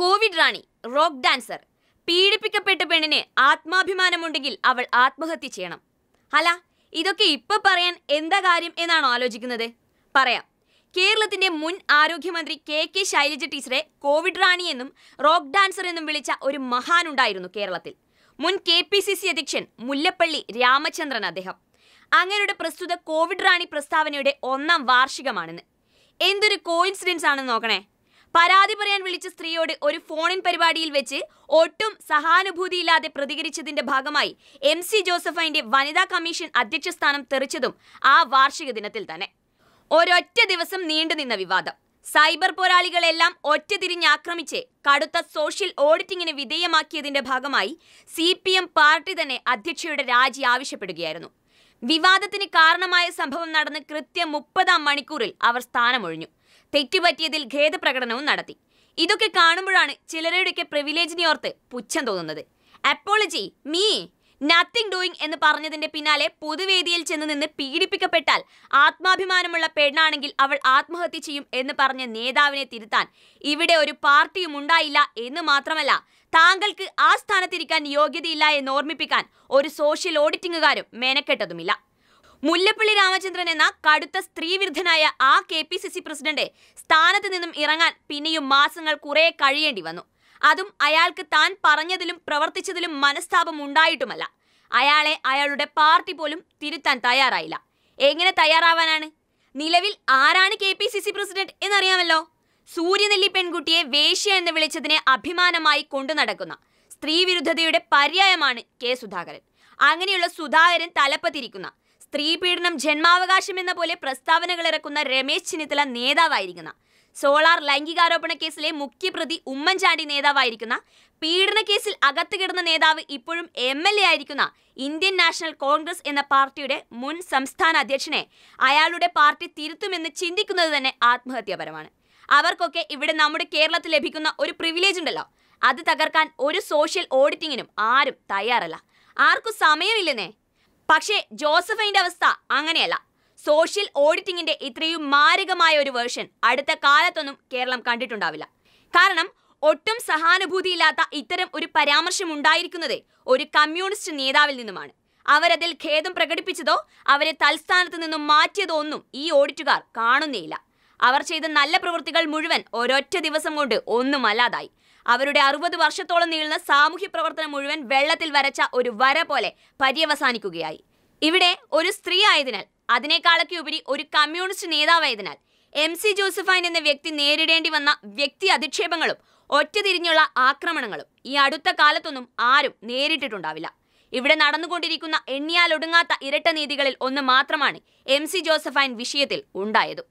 Covid റാണി rock dancer പീഡിപ്പിക്കപ്പെട്ട പെണ്ണിന് ആത്മാഭിമാനമുണ്ടെങ്കിൽ അവൾ ആത്മഹത്യ ചെയ്യണം അല്ല ഇതൊക്കെ ഇപ്പൊ പറയാൻ എന്താ കാര്യം എന്നാണോ ആലോചിക്കുന്നത് പറയാം കേരളത്തിന്റെ മുൻ ആരോഗ്യമന്ത്രി കെ കെ ശൈലജ ടീച്ചറെ കോവിഡ് റാണി എന്നും റോക്ക് ഡാൻസർ എന്നും വിളിച്ച ഒരു മഹാനുണ്ടായിരുന്നു കേരളത്തിൽ മുൻ കെ പി സി സി അധ്യക്ഷൻ മുല്ലപ്പള്ളി രാമചന്ദ്രൻ അദ്ദേഹം അങ്ങയുടെ പ്രസ്തുത കോവിഡ് റാണി പ്രസ്താവനയുടെ ഒന്നാം വാർഷികമാണെന്ന് എന്തൊരു കോയിൻസിഡൻസ് ആണെന്ന് നോക്കണേ പരാതി പറയാൻ വിളിച്ച സ്ത്രീയോട് ഒരു ഫോണിൻ പരിപാടിയിൽ വെച്ച് ഒട്ടും സഹാനുഭൂതിയില്ലാതെ പ്രതികരിച്ചതിന്റെ ഭാഗമായി എം സി ജോസഫൈന്റെ വനിതാ കമ്മീഷൻ അധ്യക്ഷ സ്ഥാനം തെറിച്ചതും ആ വാർഷിക ദിനത്തിൽ തന്നെ ഒരൊറ്റ ദിവസം നീണ്ടുനിന്ന വിവാദം സൈബർ പോരാളികളെല്ലാം തിരിഞ്ഞാക്രമിച്ച് കടുത്ത സോഷ്യൽ ഓഡിറ്റിങ്ങിന് വിധേയമാക്കിയതിന്റെ ഭാഗമായി സി പി എം പാർട്ടി തന്നെ അധ്യക്ഷയുടെ രാജി ആവശ്യപ്പെടുകയായിരുന്നു വിവാദത്തിന് കാരണമായ സംഭവം നടന്ന് കൃത്യം മുപ്പതാം മണിക്കൂറിൽ അവർ സ്ഥാനമൊഴിഞ്ഞു തെറ്റുപറ്റിയതിൽ ഖേദപ്രകടനവും നടത്തി ഇതൊക്കെ കാണുമ്പോഴാണ് ചിലരുടെയൊക്കെ പ്രിവിലേജിനെ ഓർത്ത് പുച്ഛം തോന്നുന്നത് അപ്പോളജി മീ നത്തിങ് ഡൂയിങ് എന്ന് പറഞ്ഞതിന്റെ പിന്നാലെ പൊതുവേദിയിൽ ചെന്ന് നിന്ന് പീഡിപ്പിക്കപ്പെട്ടാൽ ആത്മാഭിമാനമുള്ള പെണ്ണാണെങ്കിൽ അവൾ ആത്മഹത്യ ചെയ്യും എന്ന് പറഞ്ഞ നേതാവിനെ തിരുത്താൻ ഇവിടെ ഒരു പാർട്ടിയും ഉണ്ടായില്ല എന്ന് മാത്രമല്ല താങ്കൾക്ക് ആ സ്ഥാനത്തിരിക്കാൻ യോഗ്യതയില്ല എന്ന് ഓർമ്മിപ്പിക്കാൻ ഒരു സോഷ്യൽ ഓഡിറ്റിംഗുകാരും മെനക്കെട്ടതുമില്ല മുല്ലപ്പള്ളി രാമചന്ദ്രൻ എന്ന കടുത്ത സ്ത്രീവിരുദ്ധനായ ആ K P C C president സ്ഥാനത്ത് നിന്നും ഇറങ്ങാൻ പിന്നെയും മാസങ്ങൾ കുറെ കഴിയേണ്ടി വന്നു അതും അയാൾക്ക് താൻ പറഞ്ഞതിലും പ്രവർത്തിച്ചതിലും മനസ്താപം ഉണ്ടായിട്ടുമല്ല അയാളെ അയാളുടെ പാർട്ടി പോലും തിരുത്താൻ തയ്യാറായില്ല എങ്ങനെ തയ്യാറാവാനാണ് നിലവിൽ ആരാണ് K P C C president എന്നറിയാമല്ലോ സൂര്യനെല്ലി പെൺകുട്ടിയെ വേശ്യ എന്ന് വിളിച്ചതിനെ അഭിമാനമായി കൊണ്ടു നടക്കുന്ന സ്ത്രീവിരുദ്ധതയുടെ പര്യായമാണ് കെ സുധാകരൻ അങ്ങനെയുള്ള സുധാകരൻ തലപ്പത്തിരിക്കുന്ന പീഡനം ജന്മാവകാശം എന്ന പോലെ പ്രസ്താവനകൾ ഇറക്കുന്ന രമേശ് ചെന്നിത്തല നേതാവായിരിക്കുന്ന സോളാർ ലൈംഗികാരോപണ കേസിലെ മുഖ്യപ്രതി ഉമ്മൻചാണ്ടി നേതാവായിരിക്കുന്ന പീഡന കേസിൽ അകത്ത് കിടന്ന നേതാവ് ഇപ്പോഴും എം എൽ എ ആയിരിക്കുന്ന ഇന്ത്യൻ നാഷണൽ കോൺഗ്രസ് എന്ന പാർട്ടിയുടെ മുൻ സംസ്ഥാന അധ്യക്ഷനെ അയാളുടെ പാർട്ടി തിരുത്തുമെന്ന് ചിന്തിക്കുന്നത് തന്നെ ആത്മഹത്യാപരമാണ് അവർക്കൊക്കെ ഇവിടെ നമ്മുടെ കേരളത്തിൽ ലഭിക്കുന്ന ഒരു പ്രിവിലേജ് ഉണ്ടല്ലോ അത് തകർക്കാൻ ഒരു സോഷ്യൽ ഓഡിറ്റിങ്ങിനും ആരും തയ്യാറല്ല ആർക്കും സമയമില്ലെന്നേ പക്ഷേ ജോസഫൈൻ്റെ അവസ്ഥ അങ്ങനെയല്ല സോഷ്യൽ ഓഡിറ്റിങ്ങിന്റെ ഇത്രയും മാരകമായ ഒരു വേർഷൻ അടുത്ത കാലത്തൊന്നും കേരളം കണ്ടിട്ടുണ്ടാവില്ല കാരണം ഒട്ടും സഹാനുഭൂതിയില്ലാത്ത ഇത്തരം ഒരു പരാമർശം ഉണ്ടായിരിക്കുന്നത് ഒരു കമ്മ്യൂണിസ്റ്റ് നേതാവിൽ നിന്നുമാണ് അവരതിൽ ഖേദം പ്രകടിപ്പിച്ചതോ അവരെ തൽസ്ഥാനത്ത് നിന്നും മാറ്റിയതോ ഒന്നും ഈ ഓഡിറ്റുകാർ കാണുന്നേയില്ല അവർ ചെയ്ത നല്ല പ്രവൃത്തികൾ മുഴുവൻ ഒരൊറ്റ ദിവസം കൊണ്ട് ഒന്നുമല്ലാതായി അവരുടെ അറുപത് വർഷത്തോളം നീളുന്ന സാമൂഹ്യ പ്രവർത്തനം മുഴുവൻ വെള്ളത്തിൽ വരച്ച ഒരു വര പോലെ പര്യവസാനിക്കുകയായി ഇവിടെ ഒരു സ്ത്രീ ആയതിനാൽ അതിനേക്കാളൊക്കെ ഉപരി ഒരു കമ്മ്യൂണിസ്റ്റ് നേതാവായതിനാൽ എം സി ജോസഫൈൻ എന്ന വ്യക്തി നേരിടേണ്ടി വന്ന വ്യക്തി അധിക്ഷേപങ്ങളും ഒറ്റതിരിഞ്ഞുള്ള ആക്രമണങ്ങളും ഈ അടുത്ത കാലത്തൊന്നും ആരും നേരിട്ടിട്ടുണ്ടാവില്ല ഇവിടെ നടന്നുകൊണ്ടിരിക്കുന്ന എണ്ണിയാലൊടുങ്ങാത്ത ഇരട്ട നീതികളിൽ ഒന്ന് മാത്രമാണ് എം സി ജോസഫൈൻ വിഷയത്തിൽ ഉണ്ടായതും